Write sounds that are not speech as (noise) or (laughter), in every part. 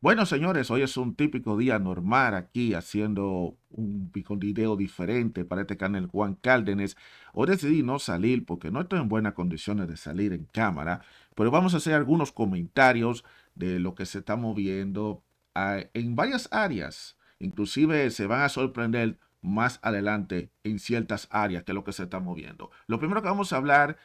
Bueno, señores, hoy es un típico día normal aquí haciendo un video diferente para este canal Juan Cárdenas. Hoy decidí no salir porque no estoy en buenas condiciones de salir en cámara, pero vamos a hacer algunos comentarios de lo que se está moviendo ah, en varias áreas. Inclusive se van a sorprender más adelante en ciertas áreas que lo que se está moviendo. Lo primero que vamos a hablar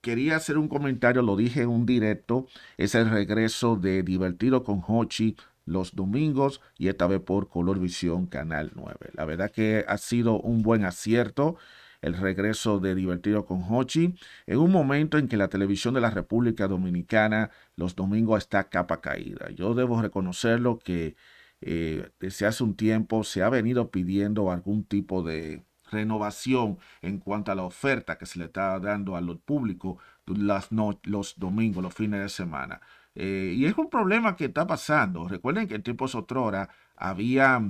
quería hacer un comentario, lo dije en un directo, es el regreso de Divertido con Hochi los domingos y esta vez por Color Visión Canal 9. La verdad que ha sido un buen acierto el regreso de Divertido con Hochi en un momento en que la televisión de la República Dominicana los domingos está capa caída. Yo debo reconocerlo que eh, desde hace un tiempo se ha venido pidiendo algún tipo de renovación en cuanto a la oferta que se le está dando al público las no, los domingos, los fines de semana. Eh, y es un problema que está pasando. Recuerden que en tiempos otrora había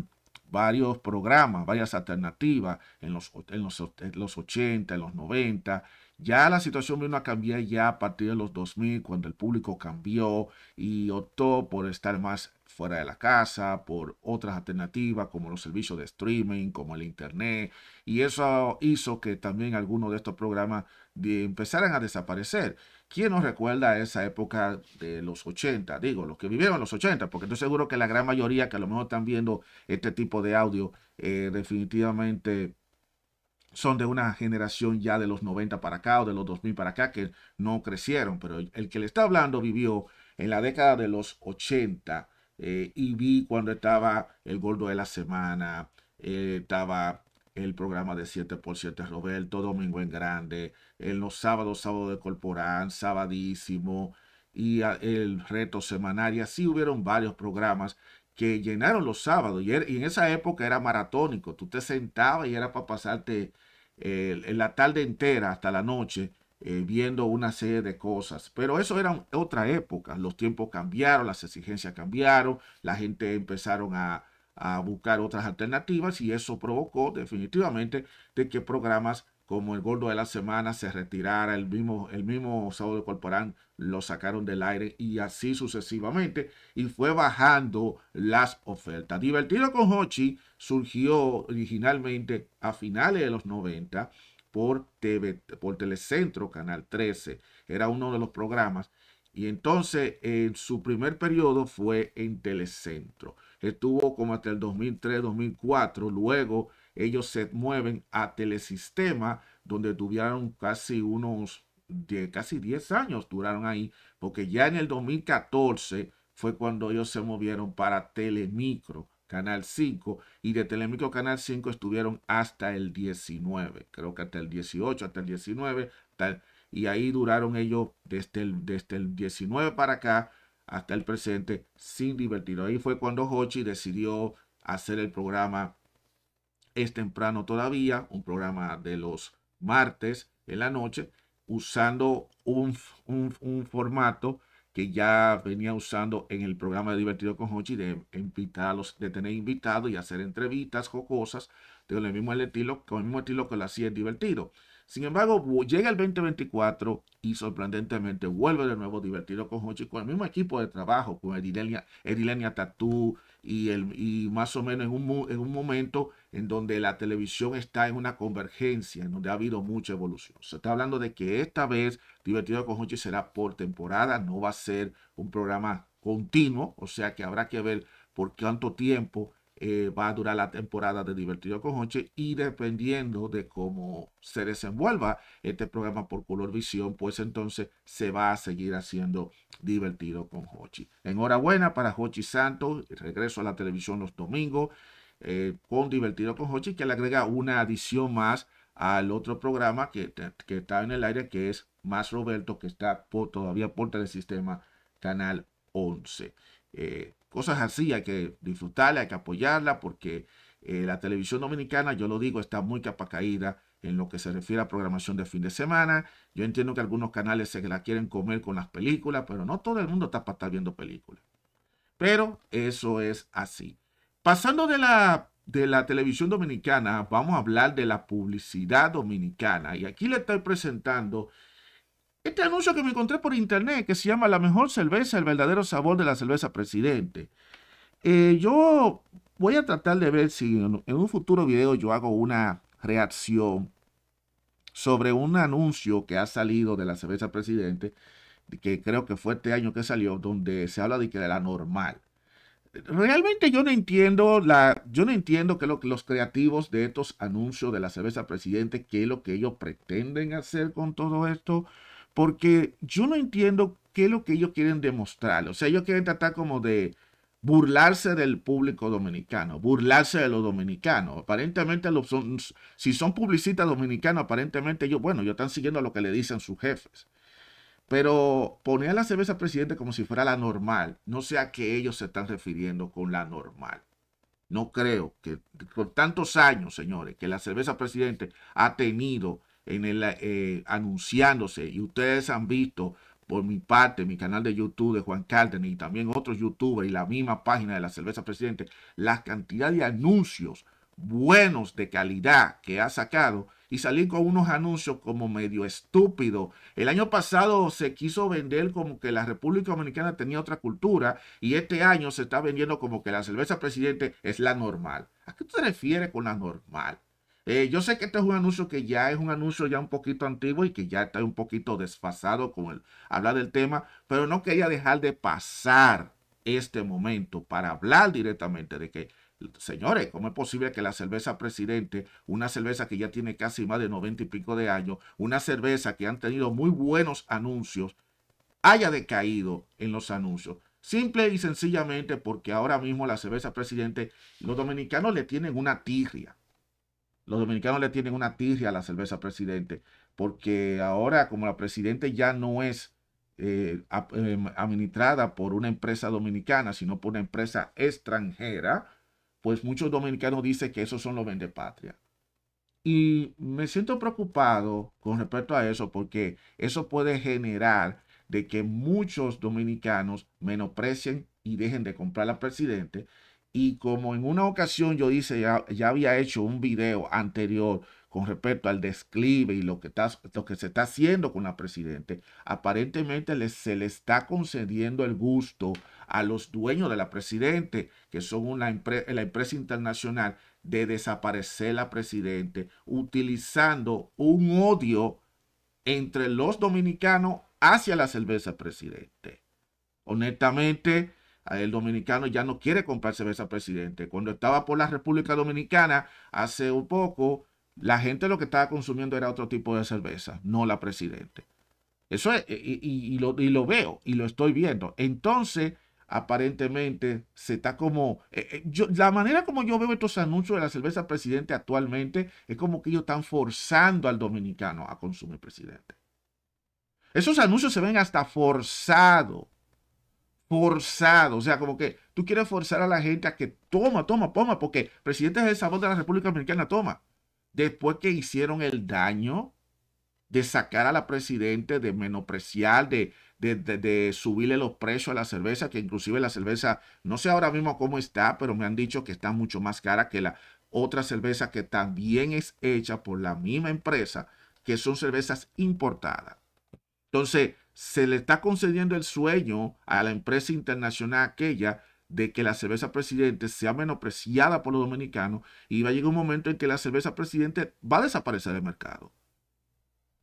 varios programas, varias alternativas en los, en los, en los 80, en los 90, ya la situación vino a cambiar ya a partir de los 2000, cuando el público cambió y optó por estar más fuera de la casa, por otras alternativas como los servicios de streaming, como el Internet. Y eso hizo que también algunos de estos programas empezaran a desaparecer. ¿Quién nos recuerda esa época de los 80? Digo, los que vivieron los 80, porque estoy seguro que la gran mayoría que a lo mejor están viendo este tipo de audio, eh, definitivamente son de una generación ya de los 90 para acá o de los 2000 para acá que no crecieron, pero el que le está hablando vivió en la década de los 80 eh, y vi cuando estaba el gordo de la semana, eh, estaba el programa de 7x7 Roberto, Domingo en Grande, en los sábados, sábado de Corporán, sabadísimo y el reto semanal así hubieron varios programas que llenaron los sábados. Er, y, en esa época era maratónico. Tú te sentabas y era para pasarte eh, la tarde entera hasta la noche eh, viendo una serie de cosas. Pero eso era otra época. Los tiempos cambiaron, las exigencias cambiaron, la gente empezaron a, a buscar otras alternativas y eso provocó definitivamente de que programas como el gordo de la semana se retirara, el mismo, el mismo Corporán lo sacaron del aire y así sucesivamente, y fue bajando las ofertas. Divertido con Hochi surgió originalmente a finales de los 90 por, por Telecentro, Canal 13, era uno de los programas, y entonces en su primer periodo fue en Telecentro. Estuvo como hasta el 2003-2004, luego ellos se mueven a Telesistema, donde tuvieron casi unos de casi 10 años duraron ahí, porque ya en el 2014 fue cuando ellos se movieron para Telemicro, Canal 5, y de Telemicro Canal 5 estuvieron hasta el 19, creo que hasta el 18, hasta el 19, y ahí duraron ellos desde el, desde el 19 para acá hasta el presente sin divertirlo. Ahí fue cuando Hochi decidió hacer el programa es temprano todavía, un programa de los martes en la noche, usando un, formato que ya venía usando en el programa de Divertido con Hochi de invitarlos, de tener invitados y hacer entrevistas jocosas con el mismo estilo, con el mismo estilo que lo hacía en Divertido. Sin embargo, llega el 2024 y sorprendentemente vuelve de nuevo Divertido con Hochi con el mismo equipo de trabajo, con Edilenia, Edilenia Tatú y, el, más o menos en un, en un momento en donde la televisión está en una convergencia, en donde ha habido mucha evolución. Se está hablando de que esta vez Divertido con Hochi será por temporada, no va a ser un programa continuo, o sea que habrá que ver por cuánto tiempo eh, va a durar la temporada de Divertido con Hochi y dependiendo de cómo se desenvuelva este programa por color visión, pues entonces se va a seguir haciendo Divertido con Hochi. Enhorabuena para Hochi Santos, regreso a la televisión los domingos. Eh, con Divertido con Hochi, que le agrega una adición más al otro programa que, está en el aire, que es Más Roberto, que está todavía por del sistema Canal 11. Eh, cosas así, hay que disfrutarla, hay que apoyarla, porque eh, la televisión dominicana, yo lo digo, está muy capa en lo que se refiere a programación de fin de semana. Yo entiendo que algunos canales se la quieren comer con las películas, pero no todo el mundo está para estar viendo películas. Pero eso es así. Pasando de la, de la televisión dominicana, vamos a hablar de la publicidad dominicana. Y aquí le estoy presentando este anuncio que me encontré por internet que se llama La mejor cerveza, el verdadero sabor de la cerveza presidente. Eh, yo voy a tratar de ver si en, un futuro video yo hago una reacción sobre un anuncio que ha salido de la cerveza presidente, que creo que fue este año que salió, donde se habla de que de la normal realmente yo no entiendo la, yo no entiendo que lo, los creativos de estos anuncios de la cerveza presidente, qué es lo que ellos pretenden hacer con todo esto, porque yo no entiendo qué es lo que ellos quieren demostrar. O sea, ellos quieren tratar como de burlarse del público dominicano, burlarse de los dominicanos. Aparentemente, los, son, si son publicistas dominicanos, aparentemente ellos, bueno, ellos están siguiendo lo que le dicen sus jefes. Pero poner la cerveza presidente como si fuera la normal, no sé a qué ellos se están refiriendo con la normal. No creo que por tantos años, señores, que la cerveza presidente ha tenido en el, eh, anunciándose y ustedes han visto por mi parte, mi canal de YouTube de Juan Cárdenas y también otros youtubers y la misma página de la cerveza presidente, la cantidad de anuncios buenos de calidad que ha sacado y salir con unos anuncios como medio estúpido. El año pasado se quiso vender como que la República Dominicana tenía otra cultura y este año se está vendiendo como que la cerveza presidente es la normal. ¿A qué te refieres con la normal? Eh, yo sé que este es un anuncio que ya es un anuncio ya un poquito antiguo y que ya está un poquito desfasado con el hablar del tema, pero no quería dejar de pasar este momento para hablar directamente de que Señores, ¿cómo es posible que la cerveza presidente, una cerveza que ya tiene casi más de 90 y pico de años, una cerveza que han tenido muy buenos anuncios, haya decaído en los anuncios? Simple y sencillamente porque ahora mismo la cerveza presidente, los dominicanos le tienen una tirria. Los dominicanos le tienen una tirria a la cerveza presidente, porque ahora como la presidente ya no es eh, em, administrada por una empresa dominicana, sino por una empresa extranjera, pues muchos dominicanos dicen que esos son los patria Y me siento preocupado con respecto a eso porque eso puede generar de que muchos dominicanos menosprecien y dejen de comprar al presidente. Y como en una ocasión yo hice, ya había hecho un video anterior con respecto al desclive y lo que, que se está haciendo con la presidente, aparentemente se le está concediendo el gusto a los dueños de la presidente, que son una la empresa internacional, de desaparecer la presidente, utilizando un odio entre los dominicanos hacia la cerveza presidente. Honestamente, el dominicano ya no quiere comprar cerveza presidente. Cuando estaba por la República Dominicana, hace un poco, la gente lo que estaba consumiendo era otro tipo de cerveza, no la presidente. Eso es, y, lo, veo y lo estoy viendo. Entonces, aparentemente, se está como. Eh, eh, la manera como yo veo estos anuncios de la cerveza presidente actualmente es como que ellos están forzando al dominicano a consumir presidente. Esos anuncios se ven hasta forzado Forzado, o sea, como que tú quieres forzar a la gente a que toma, toma, toma, porque presidente es el sabor de la República Dominicana, toma después que hicieron el daño de sacar a la presidenta, de menospreciar, de, de, de, subirle los precios a la cerveza, que inclusive la cerveza, no sé ahora mismo cómo está, pero me han dicho que está mucho más cara que la otra cerveza que también es hecha por la misma empresa, que son cervezas importadas. Entonces, se le está concediendo el sueño a la empresa internacional aquella de que la cerveza presidente sea menospreciada por los dominicanos y va a llegar un momento en que la cerveza presidente va a desaparecer del mercado.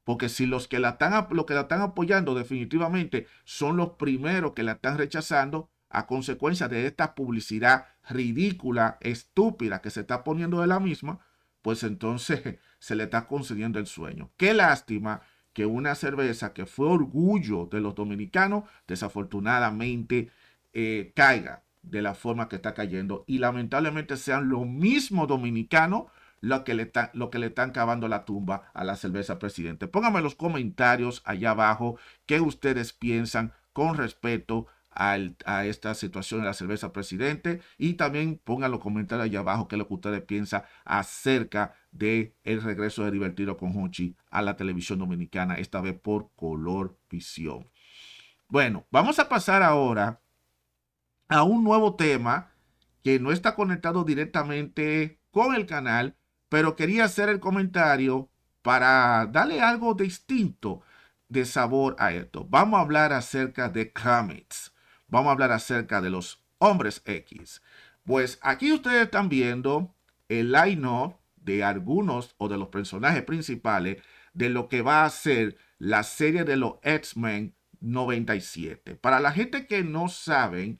Porque si los que la están, los que la están apoyando definitivamente son los primeros que la están rechazando a consecuencia de esta publicidad ridícula, estúpida que se está poniendo de la misma, pues entonces (laughs) se le está concediendo el sueño. Qué lástima que una cerveza que fue orgullo de los dominicanos, desafortunadamente eh, caiga de la forma que está cayendo. Y lamentablemente sean lo mismo dominicano... los que, le lo que le están cavando la tumba a la cerveza presidente. Pónganme en los comentarios allá abajo qué ustedes piensan con respecto a, esta situación de la cerveza presidente y también pongan los comentarios allá abajo qué es lo que ustedes piensan acerca de el regreso de Divertido con Hochi a la televisión dominicana, esta vez por Color Visión. Bueno, vamos a pasar ahora a un nuevo tema que no está conectado directamente con el canal, pero quería hacer el comentario para darle algo distinto de sabor a esto. Vamos a hablar acerca de Comets. Vamos a hablar acerca de los hombres X. Pues aquí ustedes están viendo el line-up de algunos o de los personajes principales de lo que va a ser la serie de los X-Men 97. Para la gente que no saben,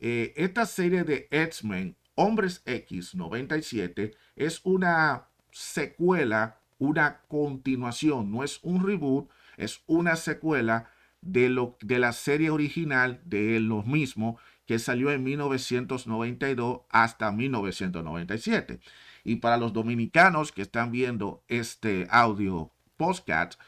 eh, esta serie de X-Men, Hombres X 97, es una secuela, una continuación, no es un reboot, es una secuela de, lo, de la serie original de los mismos que salió en 1992 hasta 1997. Y para los dominicanos que están viendo este audio podcast,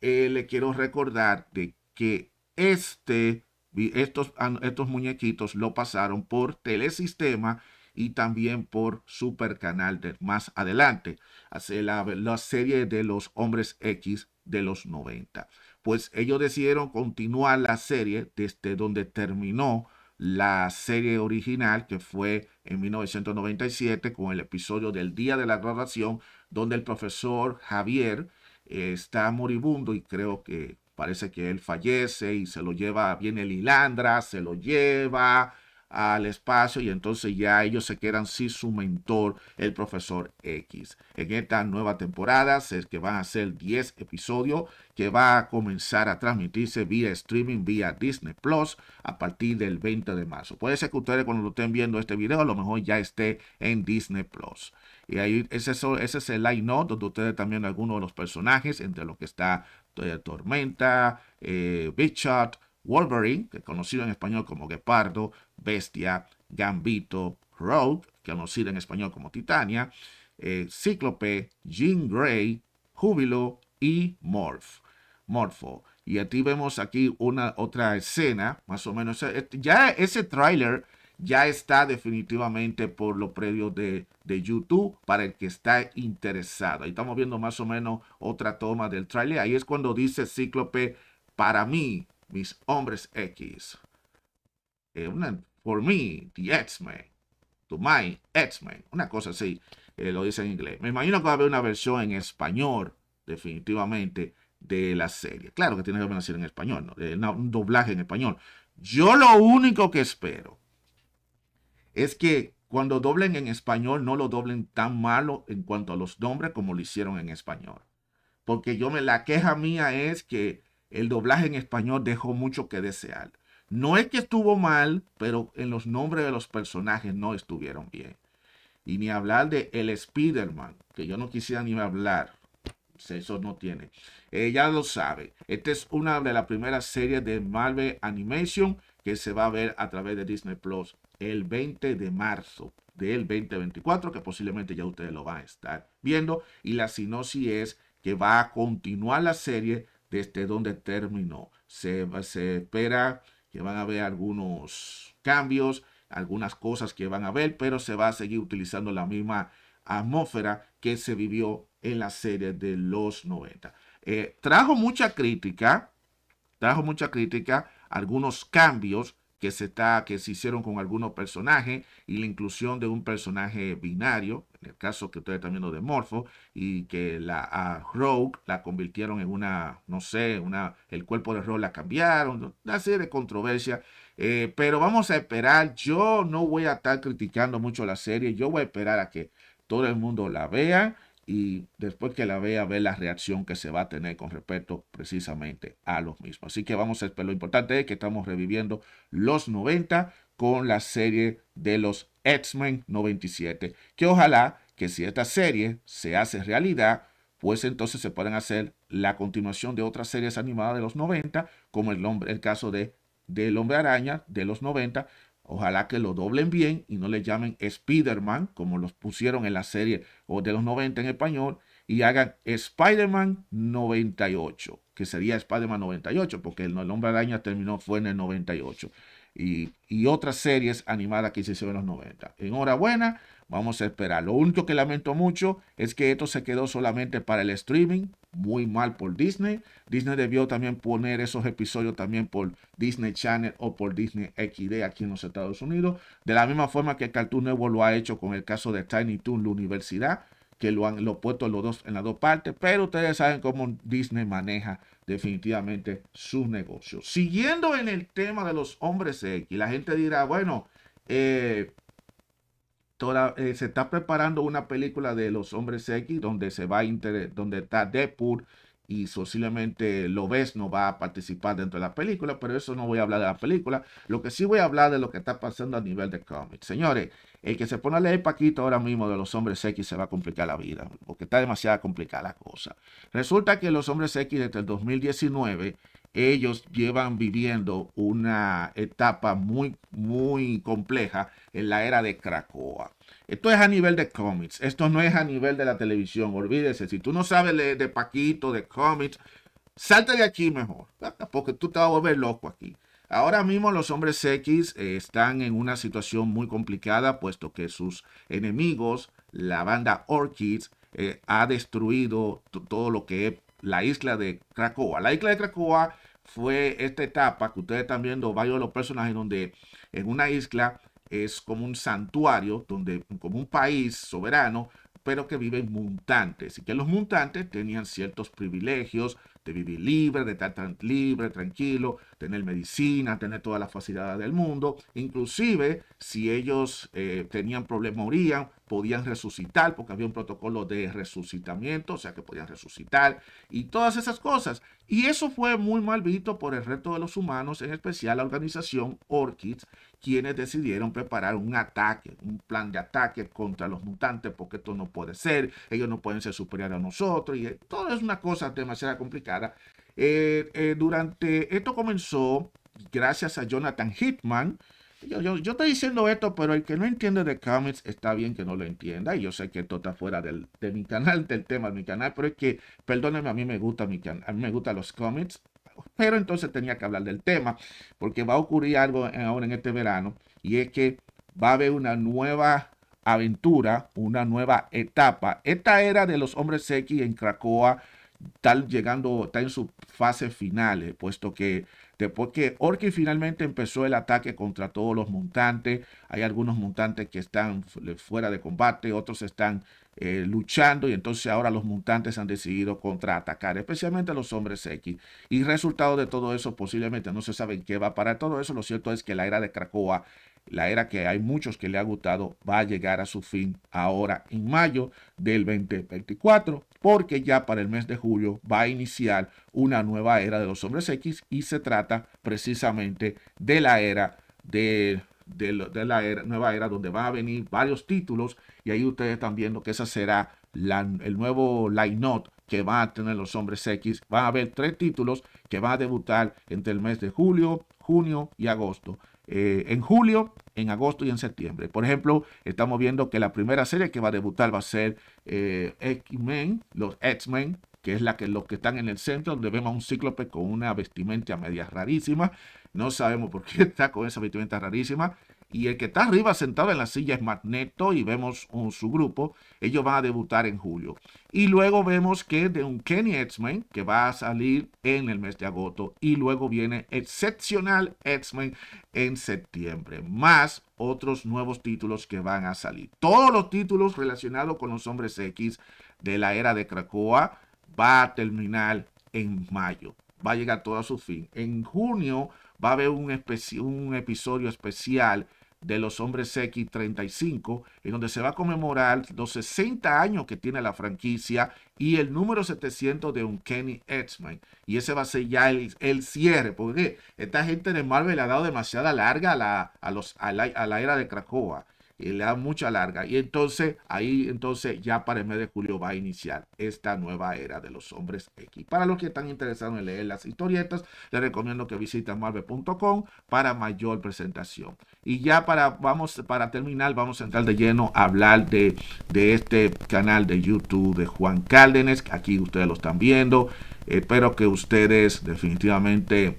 eh, le quiero recordar de que este estos, estos muñequitos lo pasaron por Telesistema y también por Super Canal de más adelante, la, serie de los Hombres X de los 90. Pues ellos decidieron continuar la serie desde donde terminó la serie original que fue en 1997 con el episodio del día de la graduación donde el profesor Javier eh, está moribundo y creo que Parece que él fallece y se lo lleva, viene Lilandra, se lo lleva al espacio y entonces ya ellos se quedan sin su mentor, el profesor X. En esta nueva temporada, sé que van a ser 10 episodios, que va a comenzar a transmitirse vía streaming, vía Disney Plus, a partir del 20 de marzo. Puede ser que ustedes cuando lo estén viendo este video, a lo mejor ya esté en Disney Plus. Y ahí ese, ese es el line note donde ustedes también algunos de los personajes, entre los que está Tormenta, eh, Wolverine, que conocido en español como Gepardo, Bestia, Gambito, Rogue, que conocido en español como Titania, eh, Cíclope, Jean Grey, Júbilo y Morph, Morpho. Y aquí vemos aquí una otra escena, más o menos. Eh, ya ese tráiler ya está definitivamente por lo previo de, YouTube para el que está interesado. Ahí estamos viendo más o menos otra toma del trailer. Ahí es cuando dice Cíclope, para mí, mis hombres X. Eh, una, for me, the X-Men. To my X-Men. Una cosa así, eh, lo dice en inglés. Me imagino que va a haber una versión en español, definitivamente, de la serie. Claro que tiene que haber serie en español, eh, un doblaje en español. Yo lo único que espero es que cuando doblen en español no lo doblen tan malo en cuanto a los nombres como lo hicieron en español. Porque yo me la queja mía es que el doblaje en español dejó mucho que desear. No es que estuvo mal, pero en los nombres de los personajes no estuvieron bien. Y ni hablar de el Spider-Man, que yo no quisiera ni hablar. Eso no tiene. Ella eh, lo sabe. Esta es una de las primeras series de Marvel Animation que se va a ver a través de Disney Plus el 20 de marzo del 2024, que posiblemente ya ustedes lo van a estar viendo. Y la sinopsis es que va a continuar la serie desde donde terminó. Se, espera que van a haber algunos cambios, algunas cosas que van a ver, pero se va a seguir utilizando la misma atmósfera que se vivió en la serie de los 90. Eh, trajo mucha crítica, trajo mucha crítica, algunos cambios, que se, está, que se hicieron con algunos personajes y la inclusión de un personaje binario, en el caso que ustedes también viendo de Morpho, y que la a Rogue la convirtieron en una, no sé, una, el cuerpo de Rogue la cambiaron, una serie de controversias eh, pero vamos a esperar, yo no voy a estar criticando mucho la serie, yo voy a esperar a que todo el mundo la vea y después que la vea, ve la reacción que se va a tener con respecto precisamente a los mismos. Así que vamos a esperar. Lo importante es que estamos reviviendo los 90 con la serie de los X-Men 97, que ojalá que si esta serie se hace realidad, pues entonces se puedan hacer la continuación de otras series animadas de los 90, como el, el caso de del Hombre Araña de los 90, Ojalá que lo doblen bien y no le llamen Spider-Man, como los pusieron en la serie de los 90 en español, y hagan Spider-Man 98, que sería Spider-Man 98, porque el, el Hombre Araña terminó fue en el 98. Y, y otras series animadas que se hicieron en los 90. Enhorabuena, Vamos a esperar. Lo único que lamento mucho es que esto se quedó solamente para el streaming. Muy mal por Disney. Disney debió también poner esos episodios también por Disney Channel o por Disney XD aquí en los Estados Unidos. De la misma forma que Cartoon Network lo ha hecho con el caso de Tiny Toon, la universidad, que lo han lo puesto los dos en las dos partes. Pero ustedes saben cómo Disney maneja definitivamente sus negocios. Siguiendo en el tema de los hombres X, la gente dirá, bueno, eh, eh, se está preparando una película de los hombres X donde se va donde está Deadpool y posiblemente lo ves no va a participar dentro de la película, pero eso no voy a hablar de la película. Lo que sí voy a hablar de lo que está pasando a nivel de cómics. Señores, el que se pone a leer Paquito ahora mismo de los hombres X se va a complicar la vida, porque está demasiado complicada la cosa. Resulta que los hombres X desde el 2019 ellos llevan viviendo una etapa muy, muy compleja en la era de Cracoa. Esto es a nivel de cómics, esto no es a nivel de la televisión, olvídese, si tú no sabes de, Paquito, de cómics, salta de aquí mejor, ah, porque tú te vas a volver loco aquí. Ahora mismo los hombres X eh, están en una situación muy complicada, puesto que sus enemigos, la banda Orchids, eh, ha destruido todo lo que la isla de Cracoa. La isla de Cracoa fue esta etapa que ustedes están viendo varios de los personajes donde en una isla es como un santuario, donde como un país soberano, pero que viven mutantes y que los mutantes tenían ciertos privilegios, de vivir libre, de estar libre, tranquilo, tener medicina, tener todas las facilidades del mundo. Inclusive, si ellos eh, tenían problemas, morían, podían resucitar, porque había un protocolo de resucitamiento, o sea que podían resucitar, y todas esas cosas. Y eso fue muy mal visto por el resto de los humanos, en especial la organización Orchids quienes decidieron preparar un ataque, un plan de ataque contra los mutantes, porque esto no puede ser, ellos no pueden ser superiores a nosotros, y todo es una cosa demasiado complicada. Eh, eh, durante esto comenzó gracias a Jonathan Hitman. Yo, estoy diciendo esto, pero el que no entiende de comics está bien que no lo entienda. Y yo sé que esto está fuera del, de mi canal, del tema de mi canal, pero es que, perdónenme, a mí me gusta mi canal, a mí me gustan los comics, pero entonces tenía que hablar del tema, porque va a ocurrir algo ahora en este verano, y es que va a haber una nueva aventura, una nueva etapa. Esta era de los hombres X en Cracoa está llegando, está en su fase final, puesto que después que Orki finalmente empezó el ataque contra todos los montantes, hay algunos montantes que están fuera de combate, otros están eh, luchando y entonces ahora los mutantes han decidido contraatacar, especialmente a los hombres X. Y resultado de todo eso, posiblemente no se sabe qué va para todo eso. Lo cierto es que la era de Cracoa la era que hay muchos que le ha gustado, va a llegar a su fin ahora en mayo del 2024, porque ya para el mes de julio va a iniciar una nueva era de los hombres X y se trata precisamente de la era de de, la nueva era donde va a venir varios títulos y ahí ustedes están viendo que esa será el nuevo line-up que va a tener los hombres X. Va a haber tres títulos que va a debutar entre el mes de julio, junio y agosto. Eh, en julio, en agosto y en septiembre. Por ejemplo, estamos viendo que la primera serie que va a debutar va a ser eh, X-Men, los X-Men, que es la que, los que están en el centro, donde vemos a un cíclope con una vestimenta media rarísima. No sabemos por qué (laughs) está con esa vestimenta rarísima. Y el que está arriba sentado en la silla es Magneto y vemos un, su grupo. Ellos van a debutar en julio. Y luego vemos que de un Kenny X-Men que va a salir en el mes de agosto. Y luego viene Excepcional X-Men en septiembre. Más otros nuevos títulos que van a salir. Todos los títulos relacionados con los hombres X de la era de Krakoa va a terminar en mayo. Va a llegar todo a su fin. En junio va a haber un, episodio especial de los hombres X35, en donde se va a conmemorar los 60 años que tiene la franquicia y el número 700 de un Kenny x Y ese va a ser ya el, cierre, porque esta gente de Marvel le ha dado demasiada larga a la, a la, era de Krakoa y le da mucha larga. Y entonces ahí entonces ya para el mes de julio va a iniciar esta nueva era de los hombres X. Para los que están interesados en leer las historietas, les recomiendo que visiten marvel.com para mayor presentación. Y ya para, vamos, para terminar, vamos a entrar de lleno a hablar de, de este canal de YouTube de Juan Cárdenas. Aquí ustedes lo están viendo. Espero que ustedes definitivamente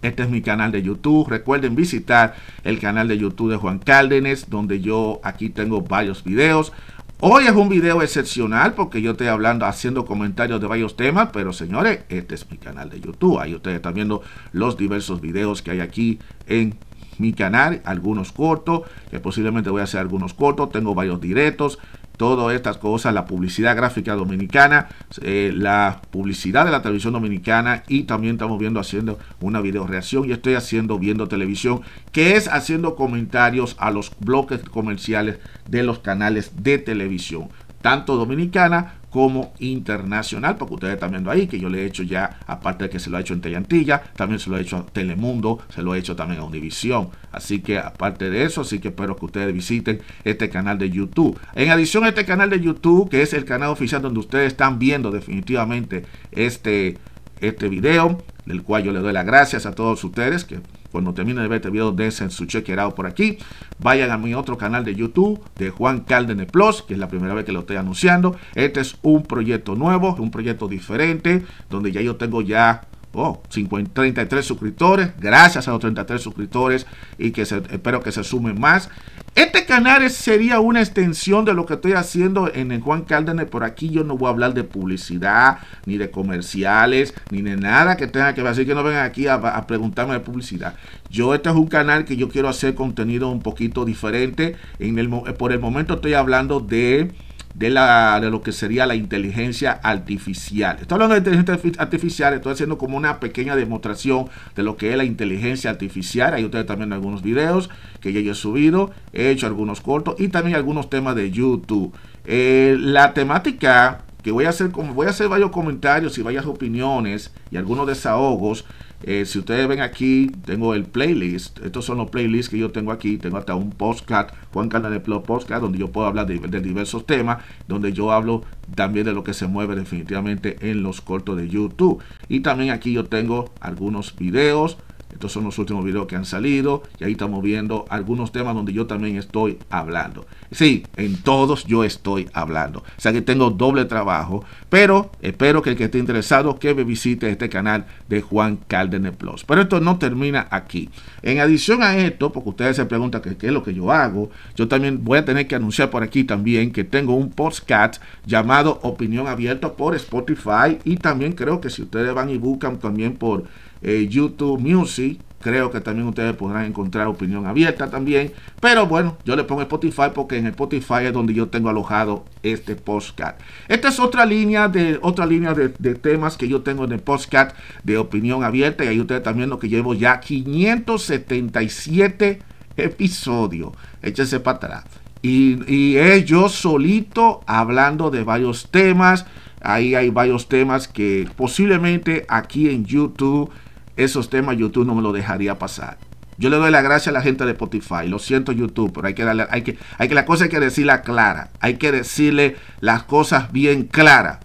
este es mi canal de YouTube. Recuerden visitar el canal de YouTube de Juan Cárdenas, donde yo aquí tengo varios videos. Hoy es un video excepcional porque yo estoy hablando, haciendo comentarios de varios temas, pero señores, este es mi canal de YouTube. Ahí ustedes están viendo los diversos videos que hay aquí en mi canal, algunos cortos, que posiblemente voy a hacer algunos cortos, tengo varios directos, todas estas cosas, la publicidad gráfica dominicana, eh, la publicidad de la televisión dominicana y también estamos viendo haciendo una video reacción y estoy haciendo viendo televisión, que es haciendo comentarios a los bloques comerciales de los canales de televisión, tanto dominicana como internacional, porque ustedes están viendo ahí que yo le he hecho ya, aparte de que se lo ha hecho en Tellantilla, también se lo ha hecho en Telemundo, se lo he hecho también a Univisión. Así que aparte de eso, así que espero que ustedes visiten este canal de YouTube. En adición a este canal de YouTube, que es el canal oficial donde ustedes están viendo definitivamente este, este video, del cual yo le doy las gracias a todos ustedes que cuando terminen de ver este video, dense en su chequeado por aquí. Vayan a mi otro canal de YouTube de Juan Cárdenas Plus, que es la primera vez que lo estoy anunciando. Este es un proyecto nuevo, un proyecto diferente, donde ya yo tengo ya Oh, 33 suscriptores. Gracias a los 33 suscriptores y que espero que se sumen más. Este canal sería una extensión de lo que estoy haciendo en el Juan Cárdenas. Por aquí yo no voy a hablar de publicidad, ni de comerciales, ni de nada que tenga que ver. Así que no vengan aquí a, a preguntarme de publicidad. Yo, este es un canal que yo quiero hacer contenido un poquito diferente. En el, por el momento estoy hablando de de, la, lo que sería la inteligencia artificial. Estoy hablando de inteligencia artificial, estoy haciendo como una pequeña demostración de lo que es la inteligencia artificial. Hay ustedes también algunos videos que ya yo he subido, he hecho algunos cortos y también algunos temas de YouTube. Eh, la temática que voy a hacer, voy a hacer varios comentarios y varias opiniones y algunos desahogos eh, si ustedes ven aquí, tengo el playlist. Estos son los playlists que yo tengo aquí. Tengo hasta un podcast, Juan Canal de Podcast, donde yo puedo hablar de, diversos temas, donde yo hablo también de lo que se mueve definitivamente en los cortos de YouTube. Y también aquí yo tengo algunos videos, estos son los últimos videos que han salido y ahí estamos viendo algunos temas donde yo también estoy hablando. Sí, en todos yo estoy hablando. O sea que tengo doble trabajo, pero espero que el que esté interesado que me visite este canal de Juan Cárdenas Plus. Pero esto no termina aquí. En adición a esto, porque ustedes se preguntan qué, es lo que yo hago, yo también voy a tener que anunciar por aquí también que tengo un podcast llamado Opinión Abierta por Spotify y también creo que si ustedes van y buscan también por eh, YouTube Music. Creo que también ustedes podrán encontrar opinión abierta también. Pero bueno, yo le pongo Spotify porque en Spotify es donde yo tengo alojado este podcast. Esta es otra línea de otra línea de, temas que yo tengo en el podcast de opinión abierta. Y ahí ustedes también lo que llevo ya 577 episodios. Échense para atrás. Y, y es yo solito hablando de varios temas. Ahí hay varios temas que posiblemente aquí en YouTube esos temas YouTube no me lo dejaría pasar. Yo le doy la gracia a la gente de Spotify. Lo siento, YouTube, pero hay que darle, hay que, hay que, la cosa hay que decirla clara. Hay que decirle las cosas bien claras.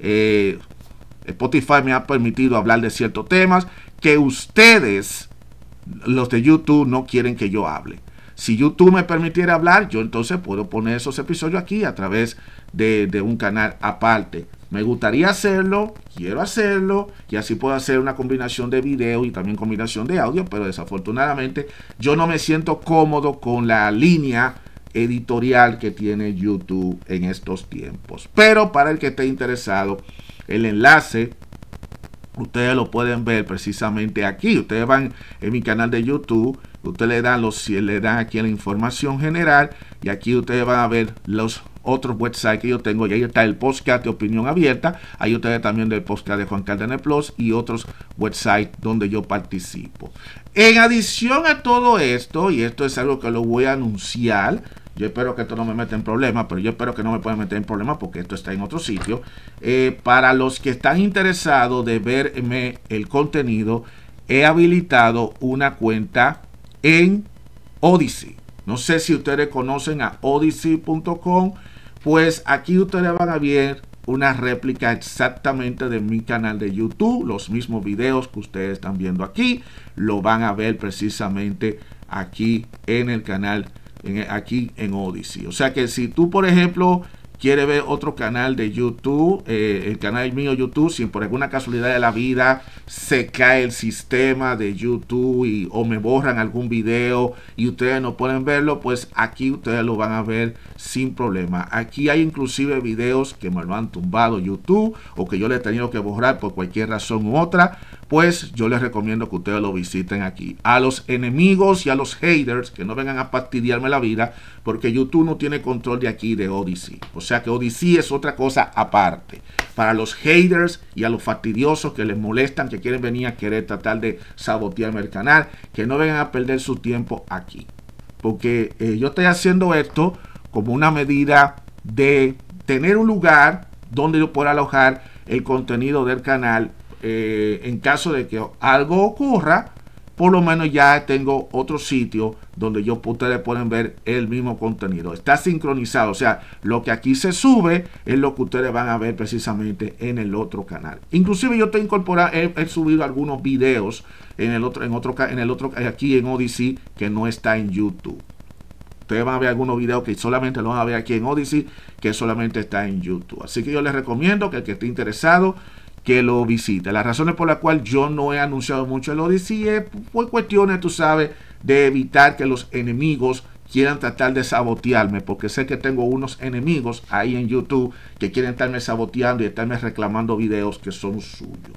Eh, Spotify me ha permitido hablar de ciertos temas que ustedes, los de YouTube, no quieren que yo hable. Si YouTube me permitiera hablar, yo entonces puedo poner esos episodios aquí a través de un canal aparte. Me gustaría hacerlo, quiero hacerlo, y así puedo hacer una combinación de video y también combinación de audio, pero desafortunadamente yo no me siento cómodo con la línea editorial que tiene YouTube en estos tiempos. Pero para el que esté interesado, el enlace ustedes lo pueden ver precisamente aquí. Ustedes van en mi canal de YouTube Usted le da, los, le da aquí la información general y aquí usted va a ver los otros websites que yo tengo. Y ahí está el podcast de Opinión Abierta. Ahí ustedes también del podcast de Juan Cárdenas Plus y otros websites donde yo participo. En adición a todo esto, y esto es algo que lo voy a anunciar, yo espero que esto no me meta en problemas, pero yo espero que no me pueda meter en problemas porque esto está en otro sitio. Eh, para los que están interesados de verme el contenido, he habilitado una cuenta en Odyssey. No sé si ustedes conocen a odyssey.com, pues aquí ustedes van a ver una réplica exactamente de mi canal de YouTube. Los mismos videos que ustedes están viendo aquí, lo van a ver precisamente aquí en el canal, aquí en Odyssey. O sea que si tú, por ejemplo, quiere ver otro canal de YouTube, eh, el canal mío YouTube, si por alguna casualidad de la vida se cae el sistema de YouTube y, o me borran algún video y ustedes no pueden verlo, pues aquí ustedes lo van a ver sin problema. Aquí hay inclusive videos que me lo han tumbado YouTube o que yo le he tenido que borrar por cualquier razón u otra pues yo les recomiendo que ustedes lo visiten aquí. A los enemigos y a los haters que no vengan a fastidiarme la vida, porque YouTube no tiene control de aquí de Odyssey. O sea que Odyssey es otra cosa aparte. Para los haters y a los fastidiosos que les molestan, que quieren venir a querer tratar de sabotearme el canal, que no vengan a perder su tiempo aquí. Porque eh, yo estoy haciendo esto como una medida de tener un lugar donde yo pueda alojar el contenido del canal eh, en caso de que algo ocurra, por lo menos ya tengo otro sitio donde yo, ustedes pueden ver el mismo contenido. Está sincronizado, o sea, lo que aquí se sube es lo que ustedes van a ver precisamente en el otro canal. Inclusive yo te incorporado, he, subido algunos videos en el otro, en otro, en el otro, aquí en Odyssey que no está en YouTube. Ustedes van a ver algunos videos que solamente lo van a ver aquí en Odyssey, que solamente está en YouTube. Así que yo les recomiendo que el que esté interesado que lo visite. Las razones por la cual yo no he anunciado mucho el Odyssey es por cuestiones, tú sabes, de evitar que los enemigos quieran tratar de sabotearme, porque sé que tengo unos enemigos ahí en YouTube que quieren estarme saboteando y estarme reclamando videos que son suyos.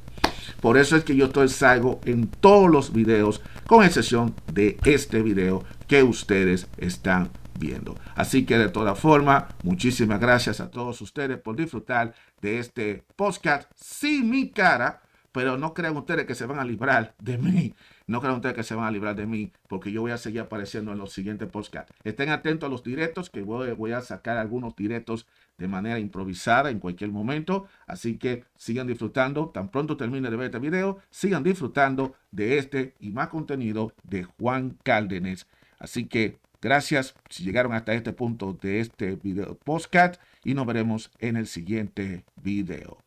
Por eso es que yo estoy salgo en todos los videos, con excepción de este video que ustedes están viendo. Así que de todas formas, muchísimas gracias a todos ustedes por disfrutar de este podcast sin mi cara, pero no crean ustedes que se van a librar de mí. No crean ustedes que se van a librar de mí, porque yo voy a seguir apareciendo en los siguientes podcasts. Estén atentos a los directos, que voy, voy a sacar algunos directos de manera improvisada en cualquier momento. Así que sigan disfrutando. Tan pronto termine de ver este video, sigan disfrutando de este y más contenido de Juan Cárdenas. Así que gracias si llegaron hasta este punto de este video podcast y nos veremos en el siguiente video.